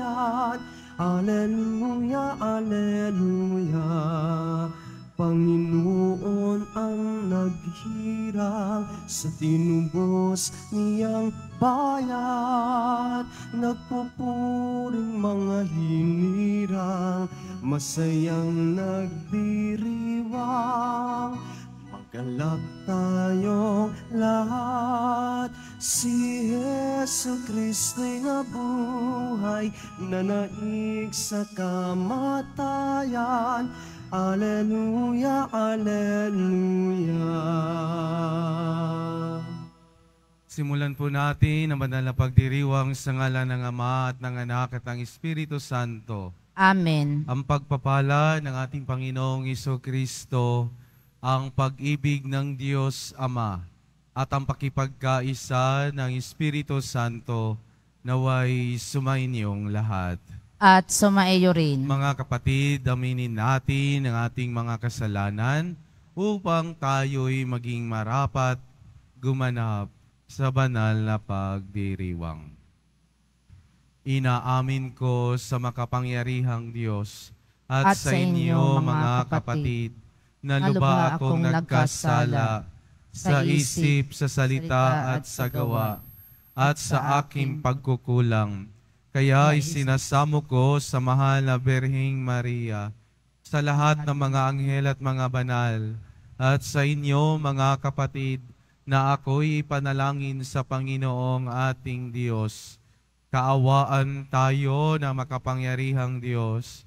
bayan. Aleluya, aleluya. Panginoon ang naghirang sa tinubos niyang bayat. Nagpupuring mga hinirang, masayang nagdiriwang. Galak tayong lahat Si Jesus Kristo'y nabuhay Nanaig sa kamatayan Aleluya, Aleluya Simulan po natin ang banal na pagdiriwang sa ngalan ng Ama at ng Anak at ng Espiritu Santo. Amen. Ang pagpapala ng ating Panginoong Iso Kristo, ang pag-ibig ng Diyos Ama at ang pakipagkaisa ng Espiritu Santo naway sumainyong lahat. At sumaiyo rin. Mga kapatid, aminin natin ang ating mga kasalanan upang tayo'y maging marapat gumanap sa banal na pagdiriwang. Inaamin ko sa makapangyarihang Diyos at, at sa inyo, mga kapatid, kapatid na luba akong nagkasala sa isip, sa salita at sa gawa at sa aking pagkukulang. Kaya isinasamo ko sa mahal na Berhing Maria sa lahat ng mga anghel at mga banal at sa inyo mga kapatid na ako'y ipanalangin sa Panginoong ating Diyos. Kaawaan tayo na makapangyarihang Diyos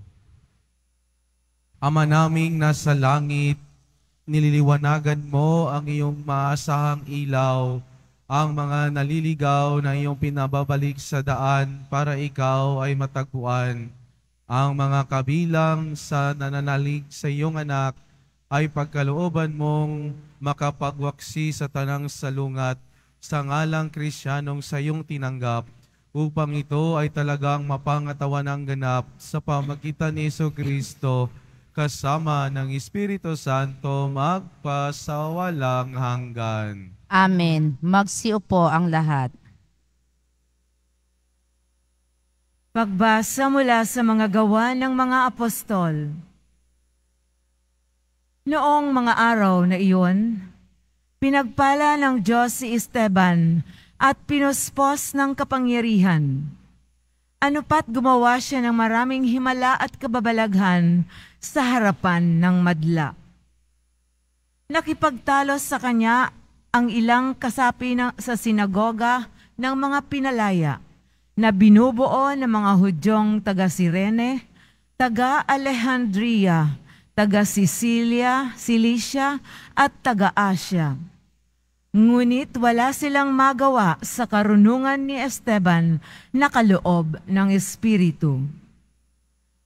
Ama naming nasa langit, nililiwanagan mo ang iyong maasahang ilaw, ang mga naliligaw na iyong pinababalik sa daan para ikaw ay matagpuan. Ang mga kabilang sa nananalig sa iyong anak ay pagkalooban mong makapagwaksi sa tanang salungat sa ngalang Krisyanong sa iyong tinanggap upang ito ay talagang mapangatawa ng ganap sa pamagitan ni Kristo kasama ng Espiritu Santo magpasawalang hanggan. Amen. Magsiupo ang lahat. Pagbasa mula sa mga gawa ng mga apostol. Noong mga araw na iyon, pinagpala ng Diyos si Esteban at pinuspos ng kapangyarihan. Ano pat gumawa siya ng maraming himala at kababalaghan sa harapan ng madla. Nakipagtalo sa kanya ang ilang kasapi ng, sa sinagoga ng mga pinalaya na binubuo ng mga Hudyong taga Sirene, taga Alejandria, taga Sicilia, Cilicia at taga Asia Ngunit wala silang magawa sa karunungan ni Esteban na kaloob ng Espiritu.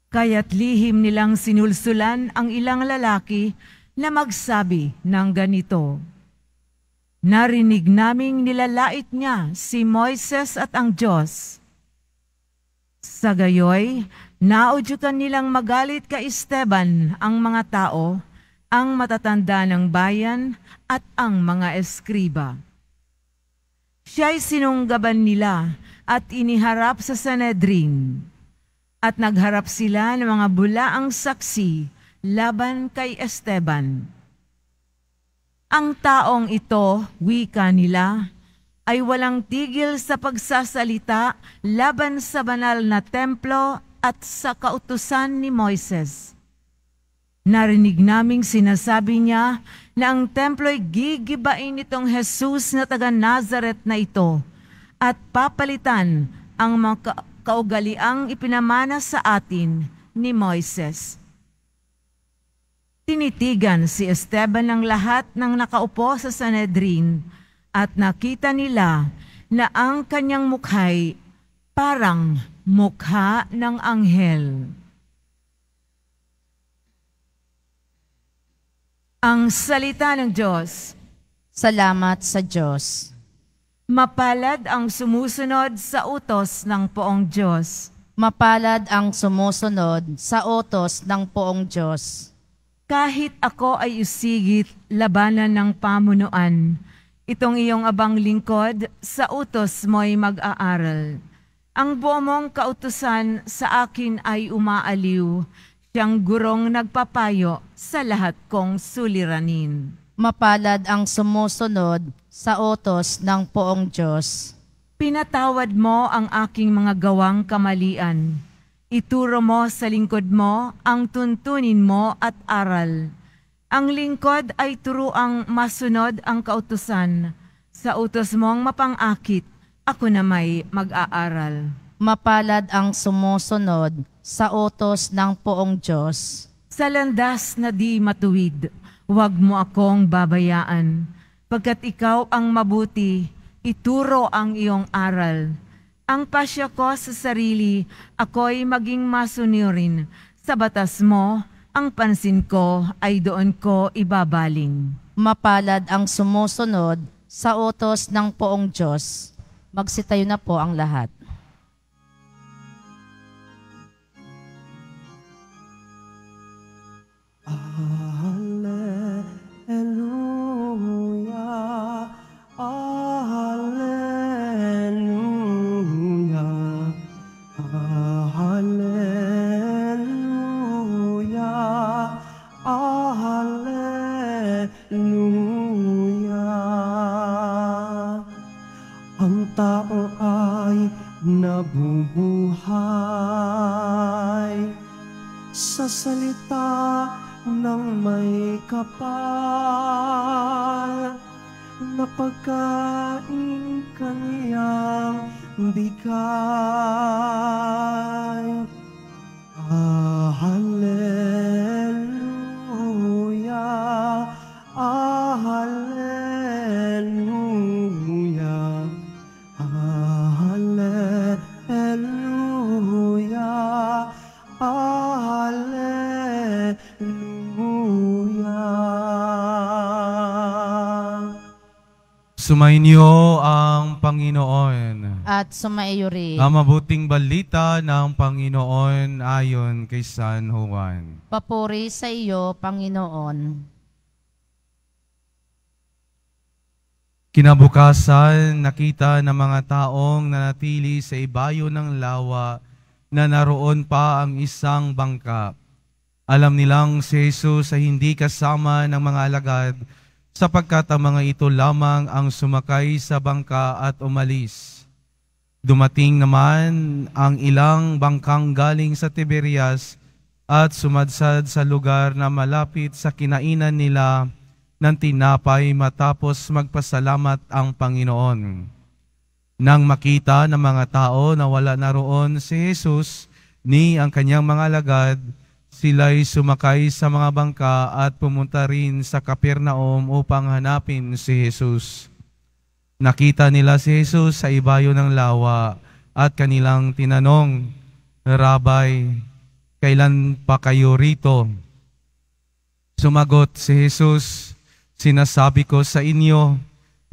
Kaya't lihim nilang sinulsulan ang ilang lalaki na magsabi ng ganito, Narinig naming nilalait niya si Moises at ang Diyos. Sa gayoy, naudyukan nilang magalit ka Esteban ang mga tao, ang matatanda ng bayan, at ang mga eskriba. Siya'y sinunggaban nila at iniharap sa Sanedrin. At nagharap sila ng mga bulaang saksi laban kay Esteban. Ang taong ito, wika nila, ay walang tigil sa pagsasalita laban sa banal na templo at sa kautusan ni Moises Narinig naming sinasabi niya na ang templo'y gigibain nitong Jesus na taga Nazareth na ito at papalitan ang mga ka- kaugaliang ipinamana sa atin ni Moises. Tinitigan si Esteban ng lahat ng nakaupo sa Sanhedrin at nakita nila na ang kanyang mukhay parang mukha ng anghel. Ang salita ng Diyos. Salamat sa Diyos. Mapalad ang sumusunod sa utos ng poong Diyos. Mapalad ang sumusunod sa utos ng poong Diyos. Kahit ako ay usigit labanan ng pamunuan, itong iyong abang lingkod sa utos mo'y mag-aaral. Ang buong mong kautusan sa akin ay umaaliw siyang gurong nagpapayo sa lahat kong suliranin. Mapalad ang sumusunod sa otos ng poong Diyos. Pinatawad mo ang aking mga gawang kamalian. Ituro mo sa lingkod mo ang tuntunin mo at aral. Ang lingkod ay turuang masunod ang kautusan. Sa utos mong mapangakit, ako na may mag-aaral. Mapalad ang sumusunod sa utos ng poong Diyos. Sa landas na di matuwid, huwag mo akong babayaan, pagkat ikaw ang mabuti, ituro ang iyong aral. Ang pasya ko sa sarili, ako'y maging masunurin. Sa batas mo, ang pansin ko ay doon ko ibabaling. Mapalad ang sumusunod sa utos ng poong Diyos. Magsitayo na po ang lahat. Sumainyo ang Panginoon. At sumaiyo rin. Ang mabuting balita ng Panginoon ayon kay San Juan. Papuri sa iyo, Panginoon. Kinabukasan, nakita ng mga taong nanatili sa ibayo ng lawa na naroon pa ang isang bangka. Alam nilang si Jesus ay hindi kasama ng mga alagad sapagkat ang mga ito lamang ang sumakay sa bangka at umalis. Dumating naman ang ilang bangkang galing sa Tiberias at sumadsad sa lugar na malapit sa kinainan nila ng tinapay matapos magpasalamat ang Panginoon. Nang makita ng mga tao na wala na roon si Jesus ni ang kanyang mga lagad, sila'y sumakay sa mga bangka at pumunta rin sa Kapernaum upang hanapin si Jesus. Nakita nila si Jesus sa ibayo ng lawa at kanilang tinanong, Rabay, kailan pa kayo rito? Sumagot si Jesus, Sinasabi ko sa inyo,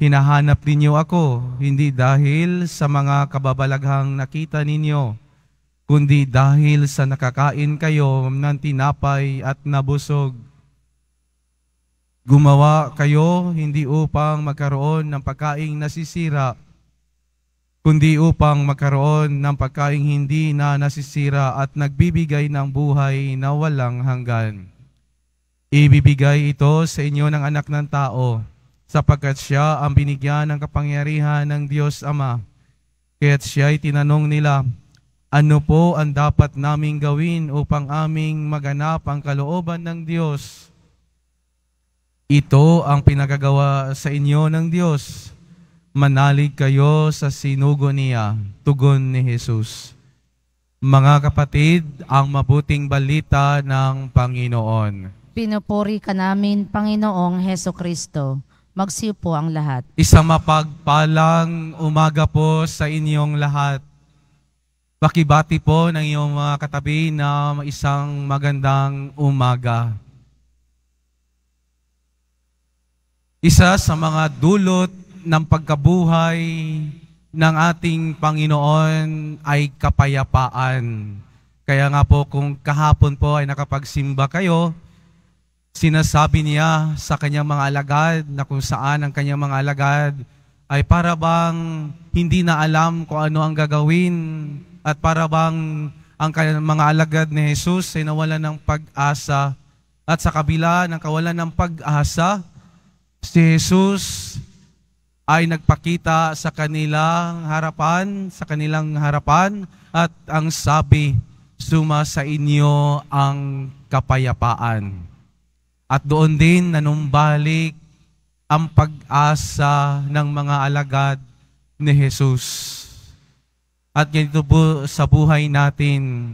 hinahanap ninyo ako, hindi dahil sa mga kababalaghang nakita ninyo, kundi dahil sa nakakain kayo ng tinapay at nabusog. Gumawa kayo hindi upang magkaroon ng pagkaing nasisira, kundi upang magkaroon ng pagkaing hindi na nasisira at nagbibigay ng buhay na walang hanggan. Ibibigay ito sa inyo ng anak ng tao, sapagkat siya ang binigyan ng kapangyarihan ng Diyos Ama. Kaya't siya'y tinanong nila, ano po ang dapat naming gawin upang aming maganap ang kalooban ng Diyos? Ito ang pinagagawa sa inyo ng Diyos. Manalig kayo sa sinugo niya, tugon ni Jesus. Mga kapatid, ang mabuting balita ng Panginoon. Pinupuri ka namin, Panginoong Heso Kristo. Magsiyo po ang lahat. Isang mapagpalang umaga po sa inyong lahat. Pakibati po ng iyong mga katabi na isang magandang umaga. Isa sa mga dulot ng pagkabuhay ng ating Panginoon ay kapayapaan. Kaya nga po kung kahapon po ay nakapagsimba kayo, sinasabi niya sa kanyang mga alagad na kung saan ang kanyang mga alagad ay para bang hindi na alam kung ano ang gagawin at para bang ang mga alagad ni Jesus ay nawalan ng pag-asa at sa kabila ng kawalan ng pag-asa, si Jesus ay nagpakita sa kanilang harapan, sa kanilang harapan at ang sabi, suma sa inyo ang kapayapaan. At doon din nanumbalik ang pag-asa ng mga alagad ni Jesus. At ganito po sa buhay natin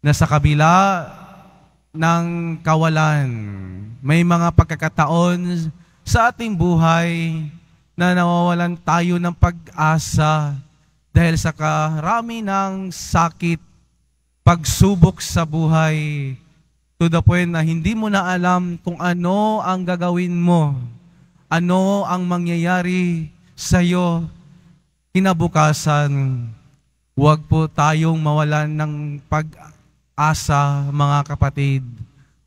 na sa kabila ng kawalan, may mga pagkakataon sa ating buhay na nawawalan tayo ng pag-asa dahil sa karami ng sakit, pagsubok sa buhay, to the point na hindi mo na alam kung ano ang gagawin mo, ano ang mangyayari sa iyo kinabukasan. Huwag po tayong mawalan ng pag-asa, mga kapatid.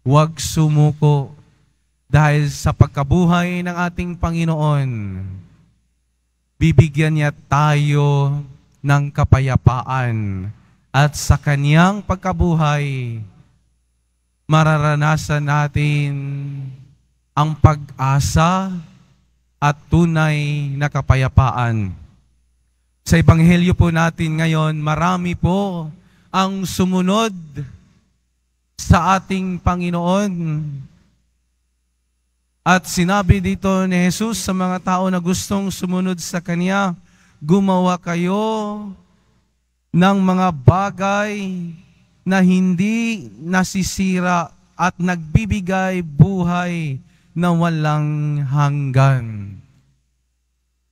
Huwag sumuko dahil sa pagkabuhay ng ating Panginoon, bibigyan niya tayo ng kapayapaan at sa kaniyang pagkabuhay, mararanasan natin ang pag-asa at tunay na kapayapaan. Sa Ebanghelyo po natin ngayon, marami po ang sumunod sa ating Panginoon. At sinabi dito ni Jesus sa mga tao na gustong sumunod sa Kanya, gumawa kayo ng mga bagay na hindi nasisira at nagbibigay buhay na walang hanggan.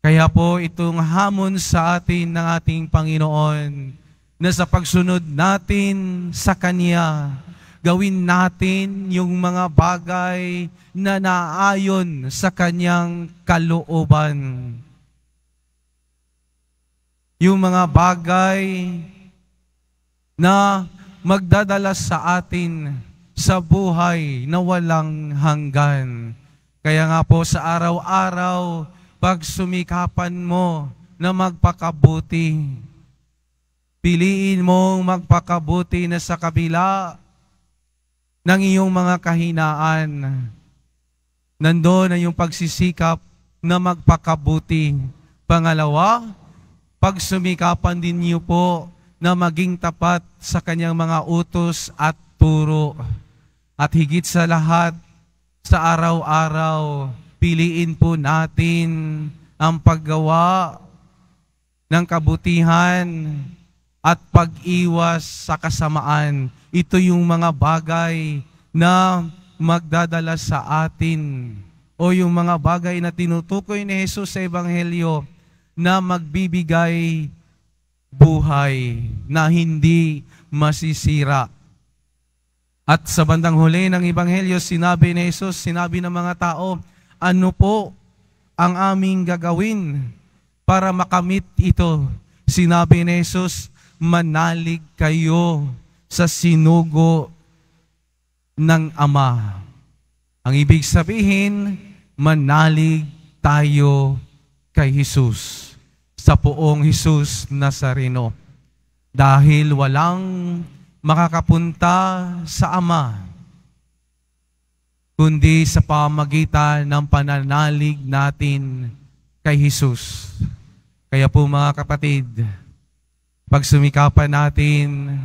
Kaya po itong hamon sa atin ng ating Panginoon na sa pagsunod natin sa Kanya, gawin natin yung mga bagay na naayon sa Kanyang kalooban. Yung mga bagay na magdadala sa atin sa buhay na walang hanggan. Kaya nga po sa araw-araw, pagsumikapan mo na magpakabuti. Piliin mong magpakabuti na sa kabila ng iyong mga kahinaan. Nandoon na yung pagsisikap na magpakabuti. Pangalawa, pagsumikapan din niyo po na maging tapat sa kanyang mga utos at turo. At higit sa lahat, sa araw-araw, piliin po natin ang paggawa ng kabutihan at pag-iwas sa kasamaan. Ito yung mga bagay na magdadala sa atin o yung mga bagay na tinutukoy ni Jesus sa Ebanghelyo na magbibigay buhay na hindi masisira. At sa bandang huli ng Ebanghelyo, sinabi ni Jesus, sinabi ng mga tao, ano po ang aming gagawin para makamit ito? Sinabi ni Jesus, manalig kayo sa sinugo ng Ama. Ang ibig sabihin, manalig tayo kay Jesus, sa poong Jesus Nazareno. Dahil walang makakapunta sa Ama kundi sa pamagitan ng pananalig natin kay Jesus. Kaya po mga kapatid, pagsumikapan natin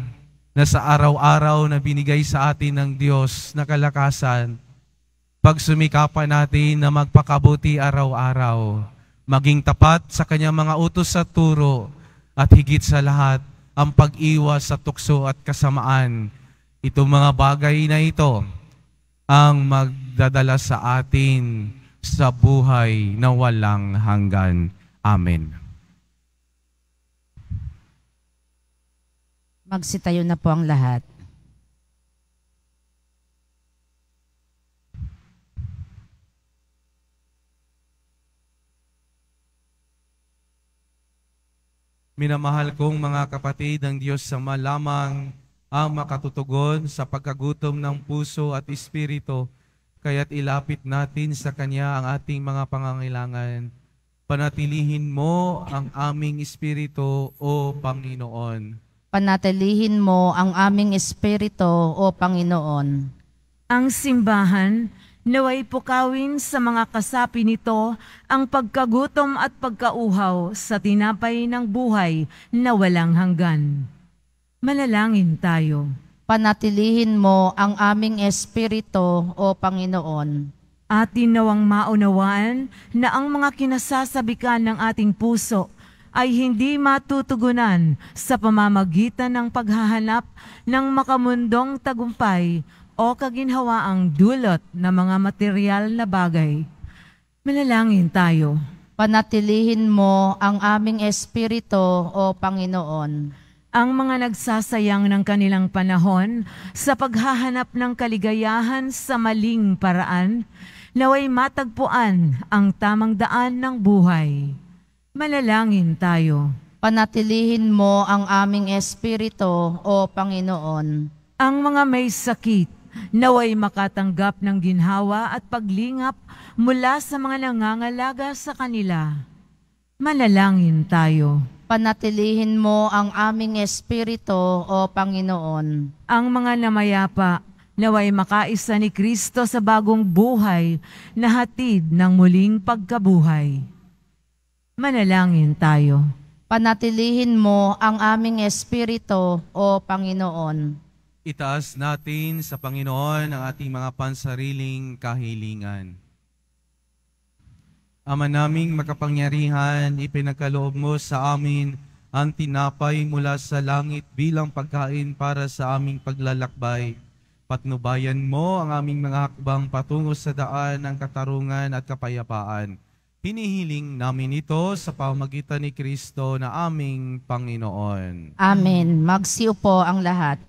na sa araw-araw na binigay sa atin ng Diyos na kalakasan, pagsumikapan natin na magpakabuti araw-araw, maging tapat sa kanyang mga utos at turo, at higit sa lahat, ang pag-iwas sa tukso at kasamaan. Itong mga bagay na ito, ang magdadala sa atin sa buhay na walang hanggan. Amen. Magsitayo na po ang lahat. Minamahal kong mga kapatid, ng Diyos sa malamang ang makatutugon sa pagkagutom ng puso at espiritu, kaya't ilapit natin sa Kanya ang ating mga pangangailangan. Panatilihin mo ang aming espiritu, O Panginoon. Panatilihin mo ang aming espiritu, O Panginoon. Ang simbahan, naway pukawin sa mga kasapi nito ang pagkagutom at pagkauhaw sa tinapay ng buhay na walang hanggan. Manalangin tayo. Panatilihin mo ang aming espiritu, O Panginoon. Atin nawang maunawaan na ang mga kinasasabikan ng ating puso ay hindi matutugunan sa pamamagitan ng paghahanap ng makamundong tagumpay o kaginhawaang dulot ng mga material na bagay. Manalangin tayo. Panatilihin mo ang aming espiritu, O Panginoon ang mga nagsasayang ng kanilang panahon sa paghahanap ng kaligayahan sa maling paraan, naway matagpuan ang tamang daan ng buhay. Malalangin tayo. Panatilihin mo ang aming espiritu, O Panginoon. Ang mga may sakit, naway makatanggap ng ginhawa at paglingap mula sa mga nangangalaga sa kanila. Malalangin tayo panatilihin mo ang aming espiritu, O Panginoon. Ang mga namayapa, naway makaisa ni Kristo sa bagong buhay na hatid ng muling pagkabuhay. Manalangin tayo. Panatilihin mo ang aming espiritu, O Panginoon. Itaas natin sa Panginoon ang ating mga pansariling kahilingan Ama naming makapangyarihan, ipinagkaloob mo sa amin ang tinapay mula sa langit bilang pagkain para sa aming paglalakbay. Patnubayan mo ang aming mga hakbang patungo sa daan ng katarungan at kapayapaan. Pinihiling namin ito sa pamagitan ni Kristo na aming Panginoon. Amen. Magsiupo ang lahat.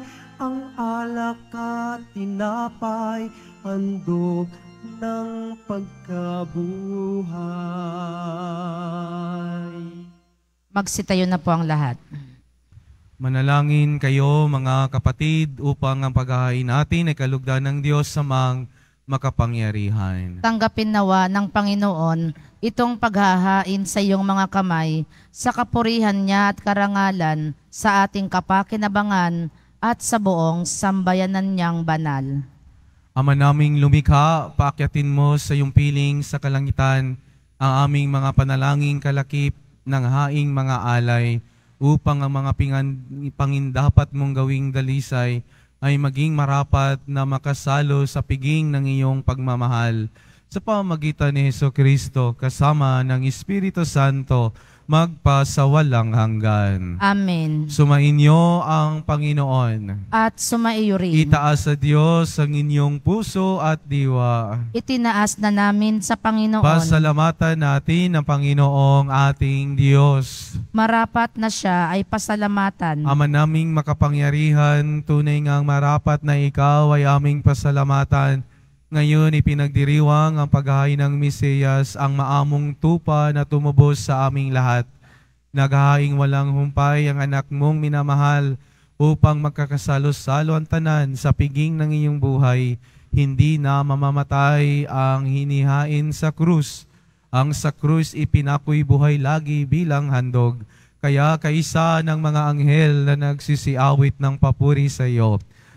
buhay ang alak at tinapay handog ng pagkabuhay. Magsitayo na po ang lahat. Manalangin kayo mga kapatid upang ang paghahain natin ay kalugdan ng Diyos sa mga makapangyarihan. Tanggapin nawa ng Panginoon itong paghahain sa iyong mga kamay sa kapurihan niya at karangalan sa ating kapakinabangan at sa buong sambayanan niyang banal. Ama naming lumikha, paakyatin mo sa iyong piling sa kalangitan ang aming mga panalangin kalakip ng haing mga alay upang ang mga pingan, pangindapat mong gawing dalisay ay maging marapat na makasalo sa piging ng iyong pagmamahal sa pamagitan ni Heso Kristo kasama ng Espiritu Santo magpasawalang hanggan. Amen. Sumainyo ang Panginoon. At sumaiyo rin. Itaas sa Diyos ang inyong puso at diwa. Itinaas na namin sa Panginoon. Pasalamatan natin ang Panginoong ating Diyos. Marapat na siya ay pasalamatan. Ama naming makapangyarihan, tunay ngang marapat na ikaw ay aming pasalamatan ngayon ipinagdiriwang ang paghahain ng Mesiyas ang maamong tupa na tumubos sa aming lahat. Naghahaing walang humpay ang anak mong minamahal upang magkakasalo-salo ang tanan sa piging ng iyong buhay. Hindi na mamamatay ang hinihain sa krus. Ang sa krus ipinakoy buhay lagi bilang handog. Kaya kaisa ng mga anghel na nagsisiawit ng papuri sa iyo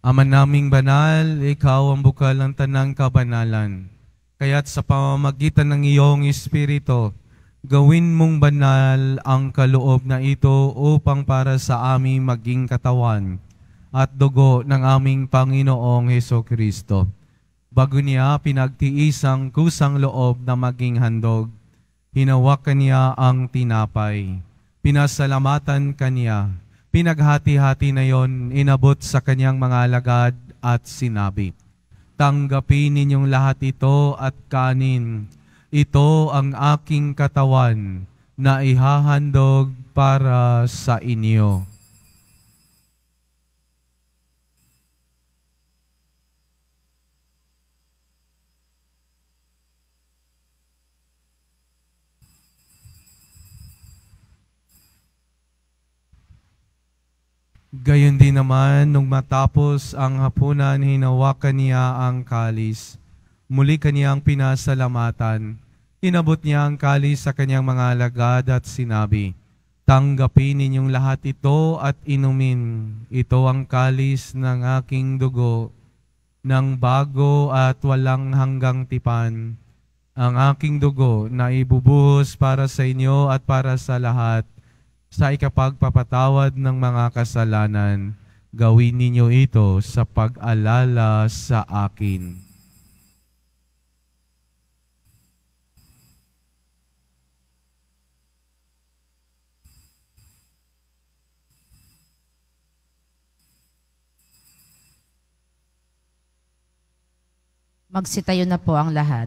Ama naming banal, ikaw ang bukal ng tanang kabanalan. Kaya't sa pamamagitan ng iyong Espiritu, gawin mong banal ang kaloob na ito upang para sa aming maging katawan at dugo ng aming Panginoong Heso Kristo. Bago niya pinagtiis ang kusang loob na maging handog, hinawakan niya ang tinapay, pinasalamatan kanya, Pinaghati-hati na yon, inabot sa kanyang mga alagad at sinabi, Tanggapin ninyong lahat ito at kanin. Ito ang aking katawan na ihahandog para sa inyo. Gayon din naman, nung matapos ang hapunan, hinawakan niya ang kalis. Muli kaniyang pinasalamatan. Inabot niya ang kalis sa kanyang mga alagad at sinabi, Tanggapin ninyong lahat ito at inumin. Ito ang kalis ng aking dugo, ng bago at walang hanggang tipan. Ang aking dugo na ibubuhos para sa inyo at para sa lahat – sa ikapagpapatawad ng mga kasalanan, gawin ninyo ito sa pag-alala sa akin. Magsitayo na po ang lahat.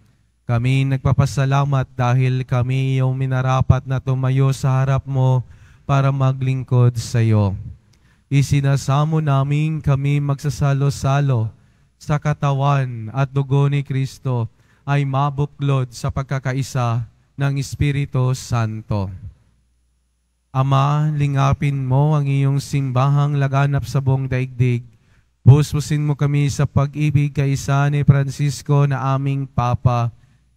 kami nagpapasalamat dahil kami iyong minarapat na tumayo sa harap mo para maglingkod sa iyo. Isinasamo namin kami magsasalo-salo sa katawan at dugo ni Kristo ay mabuklod sa pagkakaisa ng Espiritu Santo. Ama, lingapin mo ang iyong simbahang laganap sa buong daigdig. Puspusin mo kami sa pag-ibig kaisa ni Francisco na aming Papa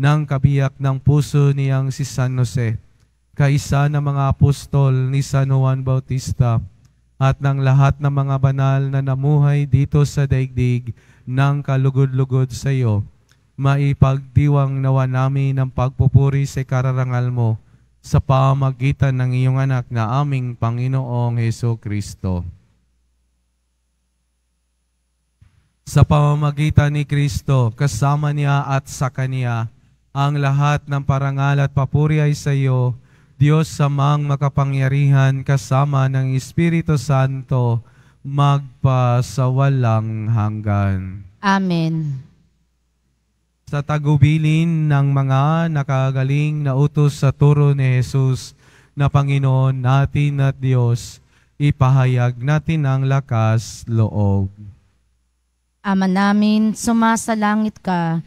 ng kabiyak ng puso niyang si San Jose, kaisa ng mga apostol ni San Juan Bautista, at ng lahat ng mga banal na namuhay dito sa daigdig ng kalugod-lugod sa iyo, maipagdiwang nawa namin ang pagpupuri sa kararangal mo sa pamagitan ng iyong anak na aming Panginoong Heso Kristo. Sa pamamagitan ni Kristo, kasama niya at sa Kanya, ang lahat ng parangal at papuri ay sa iyo, Diyos samang makapangyarihan kasama ng Espiritu Santo, magpa sa walang hanggan. Amen. Sa tagubilin ng mga nakagaling na utos sa turo ni Jesus na Panginoon natin at Diyos, ipahayag natin ang lakas loob. Ama namin, sumasalangit ka,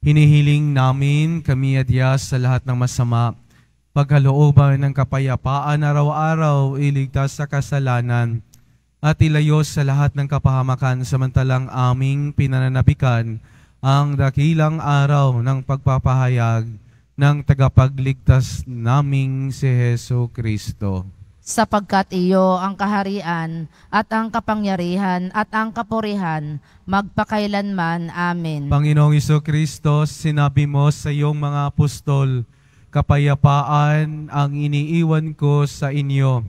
Hinihiling namin kami at sa lahat ng masama. Paghalooban ng kapayapaan araw-araw, iligtas sa kasalanan, at ilayo sa lahat ng kapahamakan samantalang aming pinananabikan ang dakilang araw ng pagpapahayag ng tagapagligtas naming si Heso Kristo sapagkat iyo ang kaharian at ang kapangyarihan at ang kapurihan magpakailanman. Amen. Panginoong Iso Kristo, sinabi mo sa iyong mga apostol, kapayapaan ang iniiwan ko sa inyo.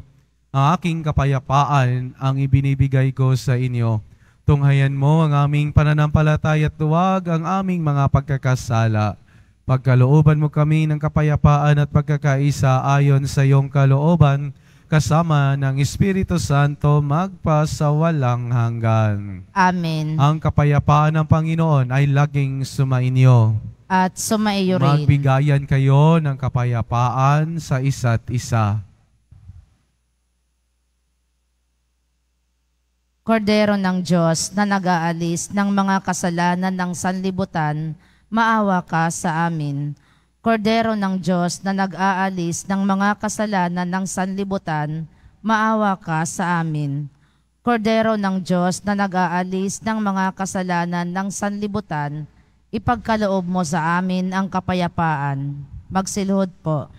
Ang aking kapayapaan ang ibinibigay ko sa inyo. Tunghayan mo ang aming pananampalataya at tuwag ang aming mga pagkakasala. Pagkalooban mo kami ng kapayapaan at pagkakaisa ayon sa iyong kalooban, kasama ng Espiritu Santo magpasawalang hanggan. Amen. Ang kapayapaan ng Panginoon ay laging sumainyo. At sumaiyo rin. Magbigayan kayo ng kapayapaan sa isa't isa. Kordero ng Diyos na nag-aalis ng mga kasalanan ng sanlibutan, maawa ka sa amin. Kordero ng Diyos na nag-aalis ng mga kasalanan ng sanlibutan, maawa ka sa amin. Kordero ng Diyos na nag-aalis ng mga kasalanan ng sanlibutan, ipagkaloob mo sa amin ang kapayapaan. Magsilhod po.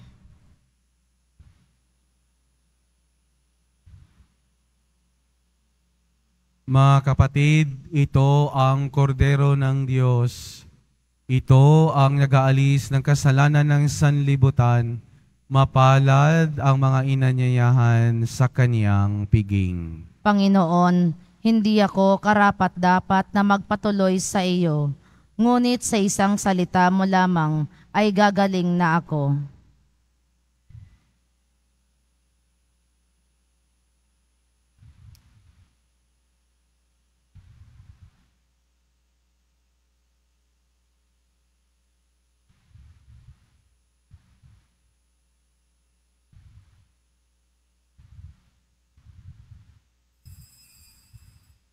Mga kapatid, ito ang kordero ng Diyos ito ang nagaalis ng kasalanan ng sanlibutan, mapalad ang mga inanyayahan sa kaniyang piging. Panginoon, hindi ako karapat-dapat na magpatuloy sa iyo, ngunit sa isang salita mo lamang ay gagaling na ako.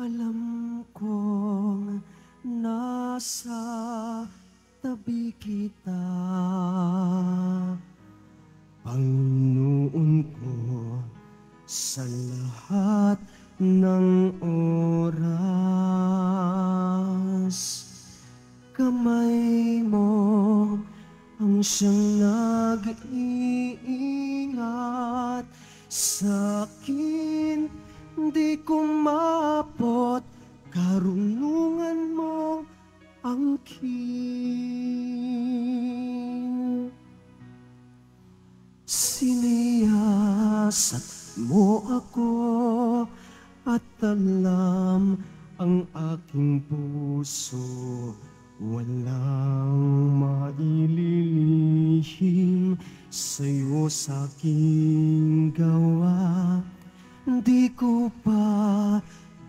alam kong nasa at alam ang aking puso Walang maililihim sa'yo sa'king gawa Di ko pa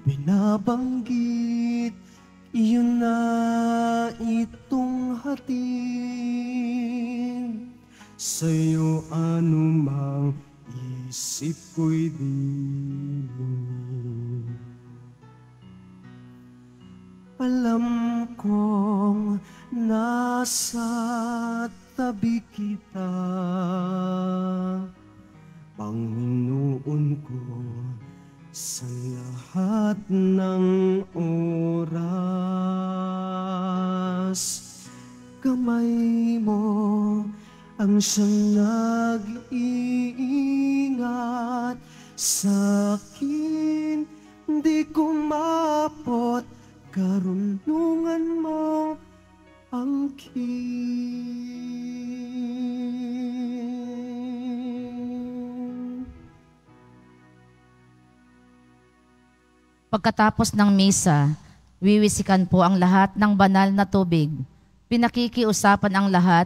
binabanggit Iyon na itong hatid Sa'yo anumang Isip ko'y di mo Alam kong nasa tabi kita Panginoon ko sa lahat ng oras Kamay mo ang siyang nag-iingat sa akin di kumapot karunungan mo ang king. Pagkatapos ng misa, wiwisikan po ang lahat ng banal na tubig. Pinakikiusapan ang lahat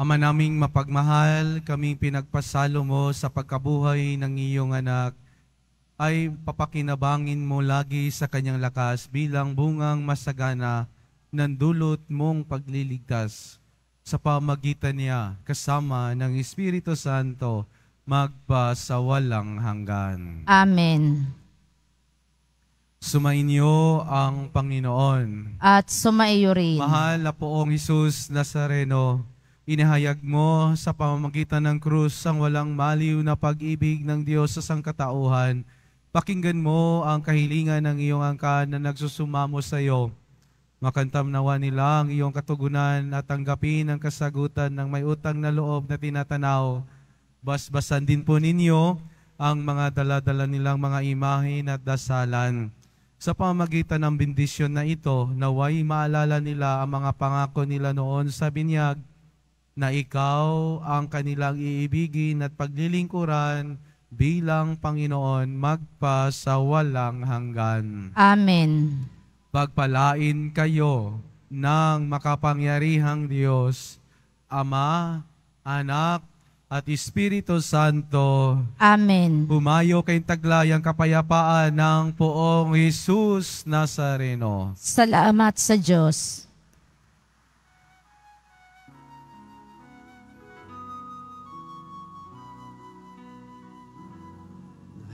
Ama naming mapagmahal, kami pinagpasalo mo sa pagkabuhay ng iyong anak, ay papakinabangin mo lagi sa kanyang lakas bilang bungang masagana ng dulot mong pagliligtas. Sa pamagitan niya, kasama ng Espiritu Santo, magpa sa walang hanggan. Amen. Sumainyo ang Panginoon. At sumaiyo rin. Mahal na poong Isus Nazareno, Inihayag mo sa pamamagitan ng krus ang walang maliw na pag-ibig ng Diyos sa sangkatauhan. Pakinggan mo ang kahilingan ng iyong angkan na nagsusumamo sa iyo. Makantam nawa nila ang iyong katugunan at tanggapin ang kasagutan ng may utang na loob na tinatanaw. Basbasan din po ninyo ang mga daladala nilang mga imahin at dasalan. Sa pamagitan ng bendisyon na ito, naway maalala nila ang mga pangako nila noon sa binyag na ikaw ang kanilang iibigin at paglilingkuran bilang Panginoon magpa sa walang hanggan. Amen. Pagpalain kayo ng makapangyarihang Diyos, Ama, Anak, at Espiritu Santo. Amen. Humayo kayong taglay ang kapayapaan ng poong Jesus Nazareno. Salamat sa Diyos.